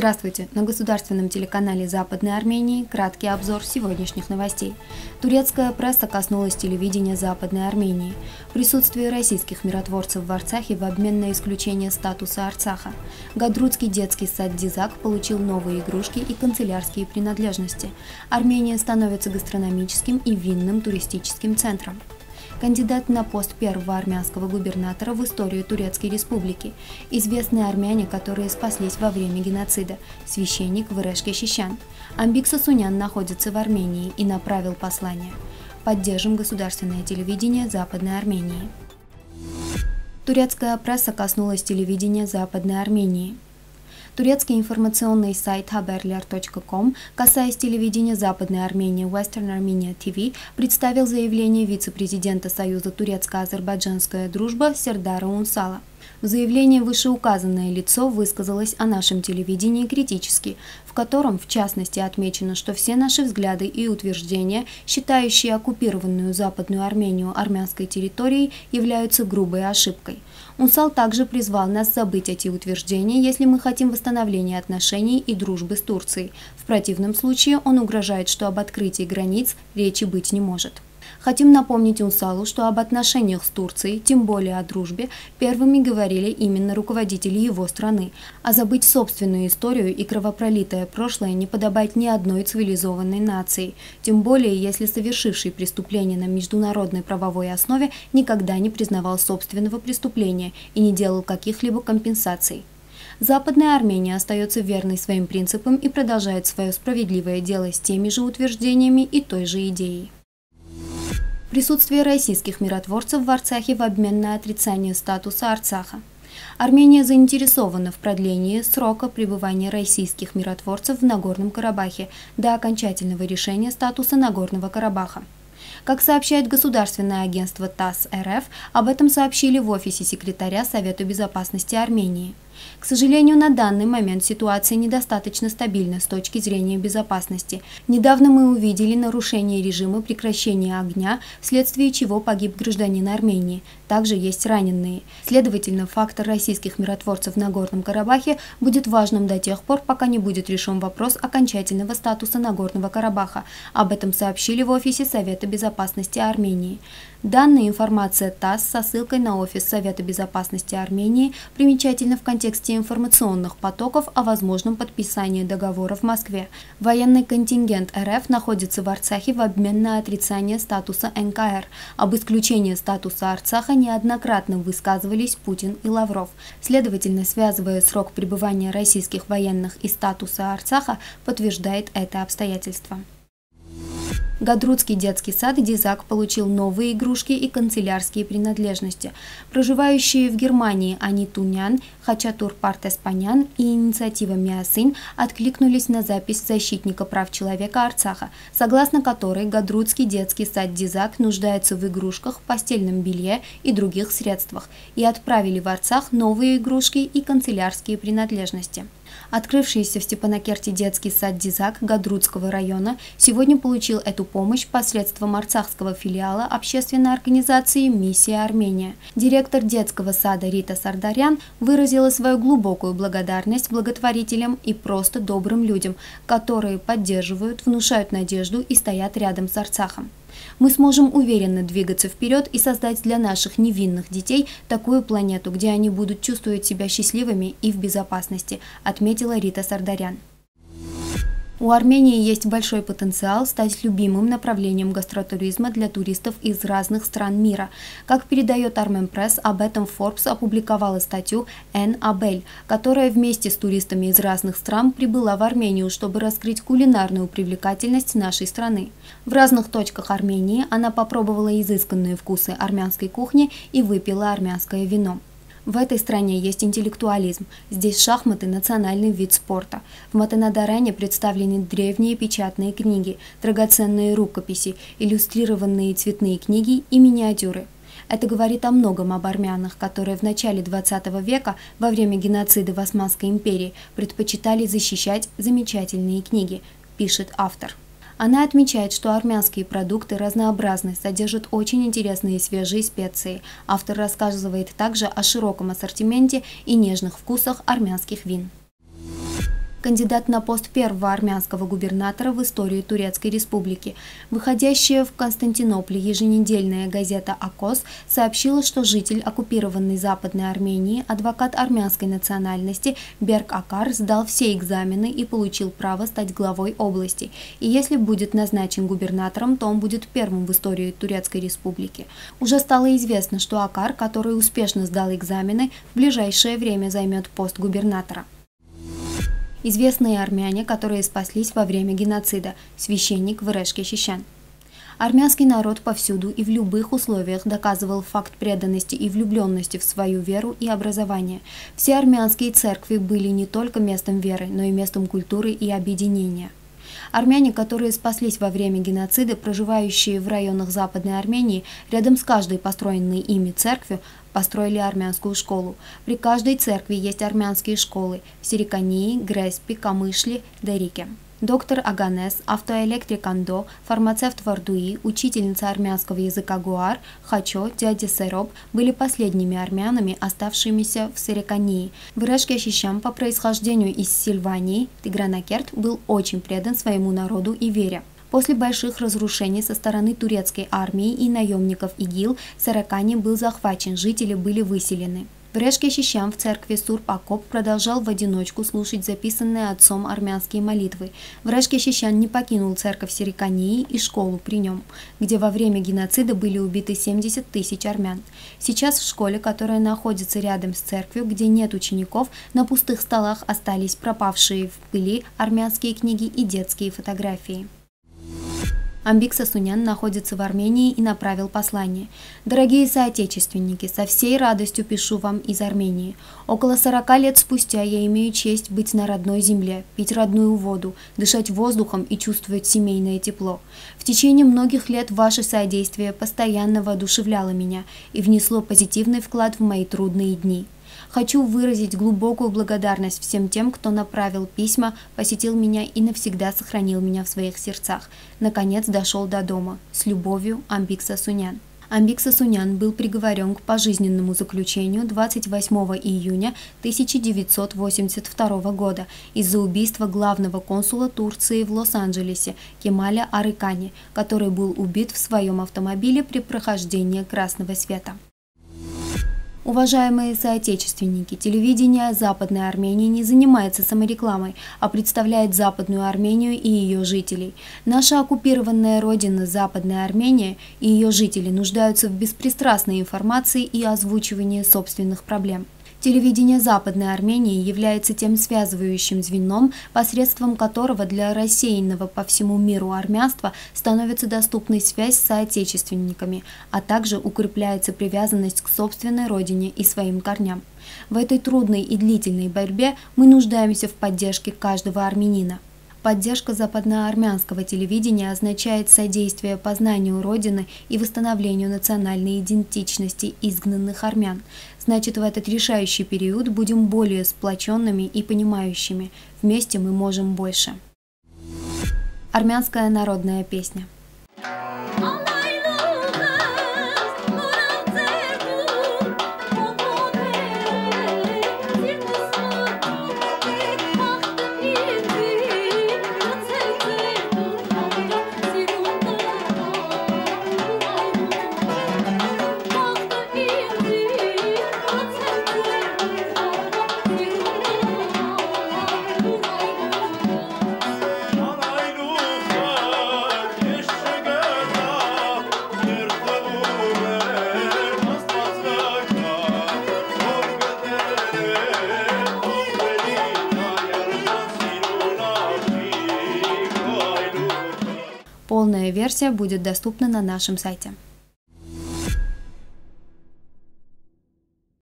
Здравствуйте! На государственном телеканале Западной Армении краткий обзор сегодняшних новостей. Турецкая пресса коснулась телевидения Западной Армении. Присутствие российских миротворцев в Арцахе в обмен на исключение статуса Арцаха. Гадрутский детский сад Дизак получил новые игрушки и канцелярские принадлежности. Армения становится гастрономическим и винным туристическим центром кандидат на пост первого армянского губернатора в историю Турецкой республики, известные армяне, которые спаслись во время геноцида, священник Выреш Кещищан. Амбик Сосунян находится в Армении и направил послание. Поддержим государственное телевидение Западной Армении. Турецкая пресса коснулась телевидения Западной Армении турецкий информационный сайт haberler.com, касаясь телевидения Западной Армении Western Armenia TV, представил заявление вице-президента Союза турецко-азербайджанская дружба Сердара Унсала. В заявлении вышеуказанное лицо высказалось о нашем телевидении критически, в котором, в частности, отмечено, что все наши взгляды и утверждения, считающие оккупированную Западную Армению армянской территорией, являются грубой ошибкой. Унсал также призвал нас забыть эти утверждения, если мы хотим восстановления отношений и дружбы с Турцией. В противном случае он угрожает, что об открытии границ речи быть не может. Хотим напомнить Унсалу, что об отношениях с Турцией, тем более о дружбе, первыми говорили именно руководители его страны. А забыть собственную историю и кровопролитое прошлое не подобает ни одной цивилизованной нации, тем более если совершивший преступление на международной правовой основе никогда не признавал собственного преступления и не делал каких-либо компенсаций. Западная Армения остается верной своим принципам и продолжает свое справедливое дело с теми же утверждениями и той же идеей. Присутствие российских миротворцев в Арцахе в обмен на отрицание статуса Арцаха. Армения заинтересована в продлении срока пребывания российских миротворцев в Нагорном Карабахе до окончательного решения статуса Нагорного Карабаха. Как сообщает государственное агентство ТАСС РФ, об этом сообщили в офисе секретаря Совета безопасности Армении. К сожалению, на данный момент ситуация недостаточно стабильна с точки зрения безопасности. Недавно мы увидели нарушение режима прекращения огня, вследствие чего погиб гражданин Армении. Также есть раненые. Следовательно, фактор российских миротворцев на Горном Карабахе будет важным до тех пор, пока не будет решен вопрос окончательного статуса Нагорного Карабаха. Об этом сообщили в офисе Совета безопасности Армении. Данная информация ТАСС со ссылкой на офис Совета безопасности Армении примечательна в контексте контексте информационных потоков о возможном подписании договора в Москве. Военный контингент РФ находится в Арцахе в обмен на отрицание статуса НКР. Об исключении статуса Арцаха неоднократно высказывались Путин и Лавров. Следовательно, связывая срок пребывания российских военных и статуса Арцаха, подтверждает это обстоятельство. Гадрутский детский сад Дизак получил новые игрушки и канцелярские принадлежности. Проживающие в Германии Ани Тунян, Хачатур Партеспанян и инициатива Миасын откликнулись на запись защитника прав человека Арцаха, согласно которой Гадрутский детский сад Дизак нуждается в игрушках, постельном белье и других средствах, и отправили в Арцах новые игрушки и канцелярские принадлежности. Открывшийся в Степанакерте детский сад «Дизак» Гадрутского района сегодня получил эту помощь посредством арцахского филиала общественной организации «Миссия Армения». Директор детского сада Рита Сардарян выразила свою глубокую благодарность благотворителям и просто добрым людям, которые поддерживают, внушают надежду и стоят рядом с Арцахом. Мы сможем уверенно двигаться вперед и создать для наших невинных детей такую планету, где они будут чувствовать себя счастливыми и в безопасности, отметила Рита Сардарян. У Армении есть большой потенциал стать любимым направлением гастротуризма для туристов из разных стран мира. Как передает Армен Пресс, об этом Forbes опубликовала статью Энн Абель, которая вместе с туристами из разных стран прибыла в Армению, чтобы раскрыть кулинарную привлекательность нашей страны. В разных точках Армении она попробовала изысканные вкусы армянской кухни и выпила армянское вино. В этой стране есть интеллектуализм. Здесь шахматы – национальный вид спорта. В Матанадаране представлены древние печатные книги, драгоценные рукописи, иллюстрированные цветные книги и миниатюры. Это говорит о многом об армянах, которые в начале 20 века, во время геноцида в Османской империи, предпочитали защищать замечательные книги, пишет автор. Она отмечает, что армянские продукты разнообразны, содержат очень интересные свежие специи. Автор рассказывает также о широком ассортименте и нежных вкусах армянских вин кандидат на пост первого армянского губернатора в истории Турецкой республики. Выходящая в Константинополе еженедельная газета «Акос» сообщила, что житель оккупированной Западной Армении, адвокат армянской национальности Берг Акар сдал все экзамены и получил право стать главой области. И если будет назначен губернатором, то он будет первым в истории Турецкой республики. Уже стало известно, что Акар, который успешно сдал экзамены, в ближайшее время займет пост губернатора известные армяне, которые спаслись во время геноцида, священник Врешки Ирешке Армянский народ повсюду и в любых условиях доказывал факт преданности и влюбленности в свою веру и образование. Все армянские церкви были не только местом веры, но и местом культуры и объединения. Армяне, которые спаслись во время геноцида, проживающие в районах Западной Армении, рядом с каждой построенной ими церкви построили армянскую школу. При каждой церкви есть армянские школы в Сирикании, Греспе, Камышле, Дерике доктор Аганес, автоэлектрик Андо, фармацевт Вардуи, учительница армянского языка Гуар, Хачо, дядя Сероб были последними армянами, оставшимися в Сарикании. Вырашки Ощущам по происхождению из Сильвании, Тигранакерт был очень предан своему народу и вере. После больших разрушений со стороны турецкой армии и наемников ИГИЛ Саракани был захвачен, жители были выселены. В Решке-Щищам в церкви Сурб-Акоп продолжал в одиночку слушать записанные отцом армянские молитвы. В Решке-Щищан не покинул церковь Сирикании и школу при нем, где во время геноцида были убиты 70 тысяч армян. Сейчас в школе, которая находится рядом с церковью, где нет учеников, на пустых столах остались пропавшие в пыли армянские книги и детские фотографии. Амбик Сосунян находится в Армении и направил послание. «Дорогие соотечественники, со всей радостью пишу вам из Армении. Около 40 лет спустя я имею честь быть на родной земле, пить родную воду, дышать воздухом и чувствовать семейное тепло. В течение многих лет ваше содействие постоянно воодушевляло меня и внесло позитивный вклад в мои трудные дни. Хочу выразить глубокую благодарность всем тем, кто направил письма, посетил меня и навсегда сохранил меня в своих сердцах. Наконец дошел до дома. С любовью, Амбик Сасунян. Амбик Сасунян был приговорен к пожизненному заключению 28 июня 1982 года из-за убийства главного консула Турции в Лос-Анджелесе Кемаля Арыкани, который был убит в своем автомобиле при прохождении красного света. Уважаемые соотечественники, телевидение Западной Армении не занимается саморекламой, а представляет Западную Армению и ее жителей. Наша оккупированная родина Западная Армения и ее жители нуждаются в беспристрастной информации и озвучивании собственных проблем. Телевидение Западной Армении является тем связывающим звеном, посредством которого для рассеянного по всему миру армянства становится доступной связь с соотечественниками, а также укрепляется привязанность к собственной родине и своим корням. В этой трудной и длительной борьбе мы нуждаемся в поддержке каждого армянина – Поддержка западноармянского телевидения означает содействие познанию Родины и восстановлению национальной идентичности изгнанных армян. Значит, в этот решающий период будем более сплоченными и понимающими. Вместе мы можем больше. Армянская народная песня. версия будет доступна на нашем сайте.